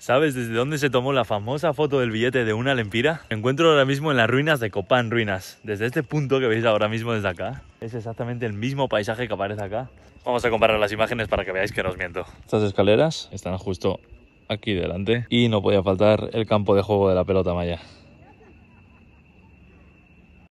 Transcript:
¿Sabes desde dónde se tomó la famosa foto del billete de una lempira? Me encuentro ahora mismo en las ruinas de Copán, ruinas. Desde este punto que veis ahora mismo desde acá, es exactamente el mismo paisaje que aparece acá. Vamos a comparar las imágenes para que veáis que no os miento. Estas escaleras están justo aquí delante y no podía faltar el campo de juego de la pelota maya.